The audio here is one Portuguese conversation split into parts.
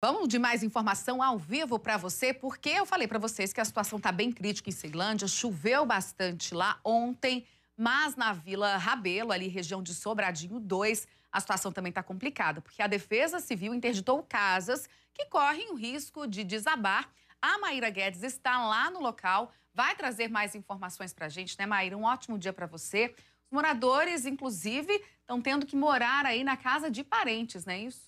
Vamos de mais informação ao vivo para você, porque eu falei para vocês que a situação está bem crítica em Ceilândia, choveu bastante lá ontem, mas na Vila Rabelo, ali região de Sobradinho 2, a situação também está complicada, porque a Defesa Civil interditou casas que correm o risco de desabar. A Maíra Guedes está lá no local, vai trazer mais informações para a gente, né, Maíra? Um ótimo dia para você. Os moradores, inclusive, estão tendo que morar aí na casa de parentes, não é isso?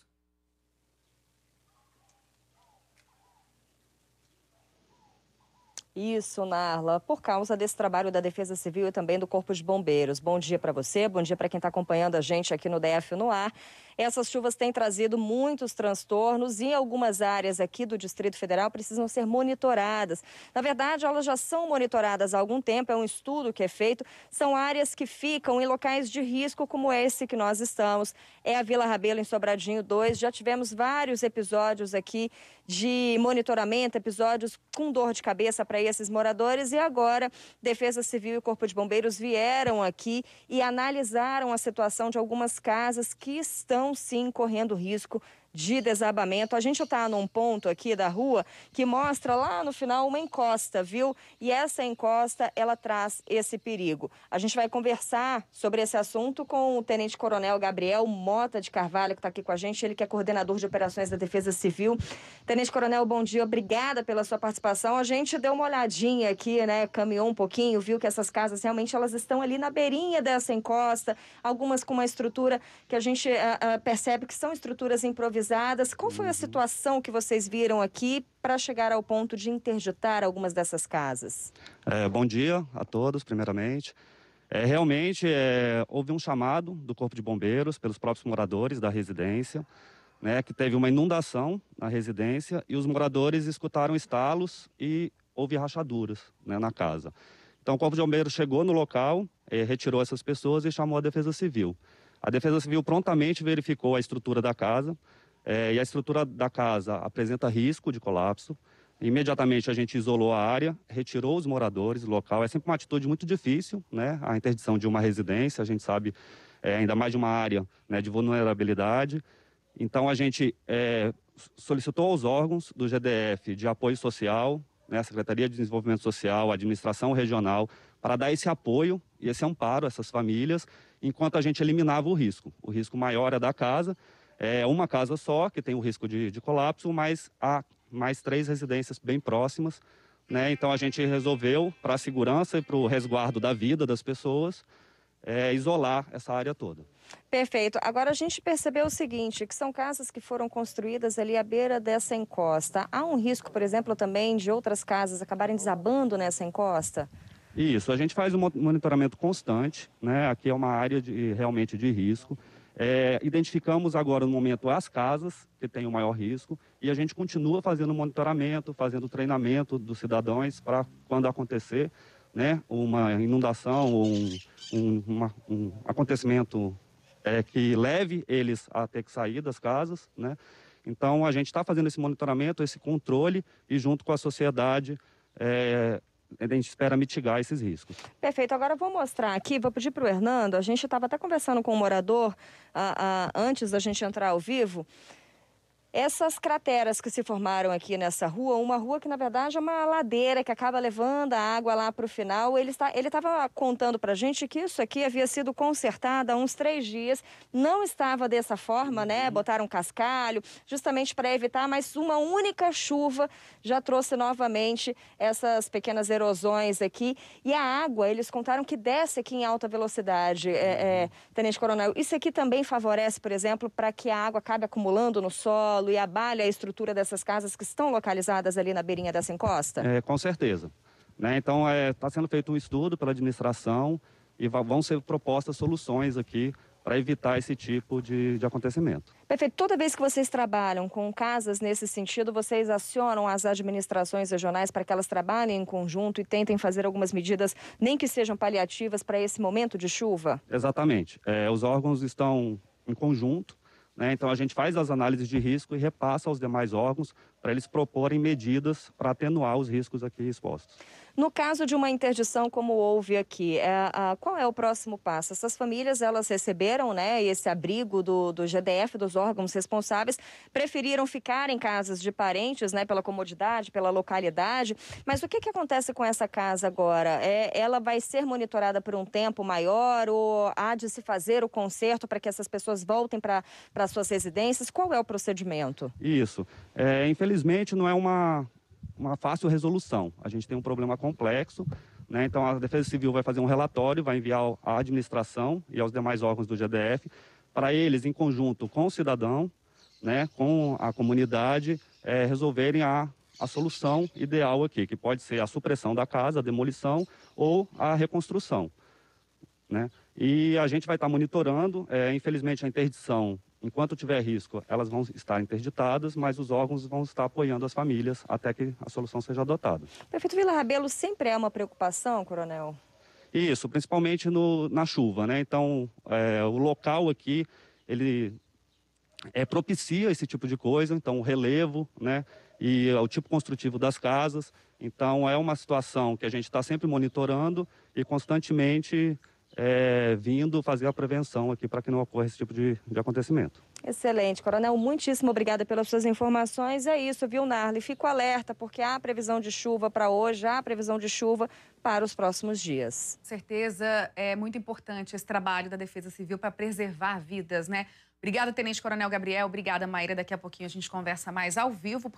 Isso, Narla, por causa desse trabalho da Defesa Civil e também do Corpo de Bombeiros. Bom dia para você, bom dia para quem está acompanhando a gente aqui no DF no ar. Essas chuvas têm trazido muitos transtornos e algumas áreas aqui do Distrito Federal precisam ser monitoradas. Na verdade, elas já são monitoradas há algum tempo, é um estudo que é feito. São áreas que ficam em locais de risco, como esse que nós estamos. É a Vila Rabelo, em Sobradinho 2. Já tivemos vários episódios aqui de monitoramento, episódios com dor de cabeça para esses moradores. E agora, Defesa Civil e Corpo de Bombeiros vieram aqui e analisaram a situação de algumas casas que estão sim correndo risco de desabamento. A gente está num ponto aqui da rua que mostra lá no final uma encosta, viu? E essa encosta, ela traz esse perigo. A gente vai conversar sobre esse assunto com o Tenente Coronel Gabriel Mota de Carvalho, que está aqui com a gente, ele que é coordenador de operações da Defesa Civil. Tenente Coronel, bom dia, obrigada pela sua participação. A gente deu uma olhadinha aqui, né, caminhou um pouquinho, viu que essas casas realmente elas estão ali na beirinha dessa encosta, algumas com uma estrutura que a gente uh, uh, percebe que são estruturas improvisadas fiscalizadas. Qual foi a uhum. situação que vocês viram aqui para chegar ao ponto de interditar algumas dessas casas? É, bom dia a todos, primeiramente. É, realmente é, houve um chamado do Corpo de Bombeiros pelos próprios moradores da residência, né, que teve uma inundação na residência e os moradores escutaram estalos e houve rachaduras né, na casa. Então o Corpo de Bombeiros chegou no local, é, retirou essas pessoas e chamou a Defesa Civil. A Defesa Civil prontamente verificou a estrutura da casa, é, e a estrutura da casa apresenta risco de colapso. Imediatamente a gente isolou a área, retirou os moradores do local. É sempre uma atitude muito difícil, né? A interdição de uma residência, a gente sabe, é, ainda mais de uma área né, de vulnerabilidade. Então a gente é, solicitou aos órgãos do GDF de apoio social, né, a Secretaria de Desenvolvimento Social, a Administração Regional, para dar esse apoio e esse amparo a essas famílias, enquanto a gente eliminava o risco. O risco maior é da casa, é uma casa só, que tem o risco de, de colapso, mas há mais três residências bem próximas. Né? Então a gente resolveu, para a segurança e para o resguardo da vida das pessoas, é, isolar essa área toda. Perfeito. Agora a gente percebeu o seguinte, que são casas que foram construídas ali à beira dessa encosta. Há um risco, por exemplo, também de outras casas acabarem desabando nessa encosta? Isso, a gente faz um monitoramento constante, né? Aqui é uma área de, realmente de risco. É, identificamos agora no momento as casas que têm o maior risco e a gente continua fazendo monitoramento, fazendo treinamento dos cidadãos para quando acontecer né, uma inundação ou um, um, uma, um acontecimento é, que leve eles a ter que sair das casas. Né? Então a gente está fazendo esse monitoramento, esse controle e junto com a sociedade é, a gente espera mitigar esses riscos. Perfeito. Agora eu vou mostrar aqui, vou pedir para o Hernando, a gente estava até conversando com um morador a, a, antes da gente entrar ao vivo essas crateras que se formaram aqui nessa rua, uma rua que na verdade é uma ladeira que acaba levando a água lá para o final. Ele está, ele estava contando para a gente que isso aqui havia sido consertado há uns três dias, não estava dessa forma, né? Uhum. Botaram cascalho, justamente para evitar, mas uma única chuva já trouxe novamente essas pequenas erosões aqui e a água. Eles contaram que desce aqui em alta velocidade, é, é, uhum. Tenente Coronel. Isso aqui também favorece, por exemplo, para que a água acabe acumulando no solo solo e abale a estrutura dessas casas que estão localizadas ali na beirinha dessa encosta? É, com certeza. Né? Então, está é, tá sendo feito um estudo pela administração e vão ser propostas soluções aqui para evitar esse tipo de, de acontecimento. Perfeito. Toda vez que vocês trabalham com casas nesse sentido, vocês acionam as administrações regionais para que elas trabalhem em conjunto e tentem fazer algumas medidas, nem que sejam paliativas, para esse momento de chuva? Exatamente. É, os órgãos estão em conjunto né? Então, a gente faz as análises de risco e repassa aos demais órgãos para eles proporem medidas para atenuar os riscos aqui expostos. No caso de uma interdição como houve aqui, é, a, qual é o próximo passo? Essas famílias, elas receberam né, esse abrigo do, do GDF, dos órgãos responsáveis, preferiram ficar em casas de parentes, né, pela comodidade, pela localidade. Mas o que, que acontece com essa casa agora? É, ela vai ser monitorada por um tempo maior ou há de se fazer o conserto para que essas pessoas voltem para suas residências? Qual é o procedimento? Isso. É, infelizmente, não é uma uma fácil resolução. A gente tem um problema complexo, né? então a Defesa Civil vai fazer um relatório, vai enviar à administração e aos demais órgãos do GDF, para eles, em conjunto com o cidadão, né, com a comunidade, é, resolverem a, a solução ideal aqui, que pode ser a supressão da casa, a demolição ou a reconstrução. Né? E a gente vai estar monitorando. É, infelizmente, a interdição Enquanto tiver risco, elas vão estar interditadas, mas os órgãos vão estar apoiando as famílias até que a solução seja adotada. Prefeito Vila Rabelo, sempre é uma preocupação, coronel? Isso, principalmente no, na chuva, né? Então, é, o local aqui, ele é, propicia esse tipo de coisa, então o relevo, né? E o tipo construtivo das casas. Então, é uma situação que a gente está sempre monitorando e constantemente é, vindo fazer a prevenção aqui para que não ocorra esse tipo de, de acontecimento. Excelente, Coronel. Muitíssimo obrigada pelas suas informações. É isso, viu, Narle? Fico alerta, porque há previsão de chuva para hoje, há previsão de chuva para os próximos dias. Com certeza é muito importante esse trabalho da Defesa Civil para preservar vidas, né? Obrigada, Tenente Coronel Gabriel. Obrigada, Maíra. Daqui a pouquinho a gente conversa mais ao vivo.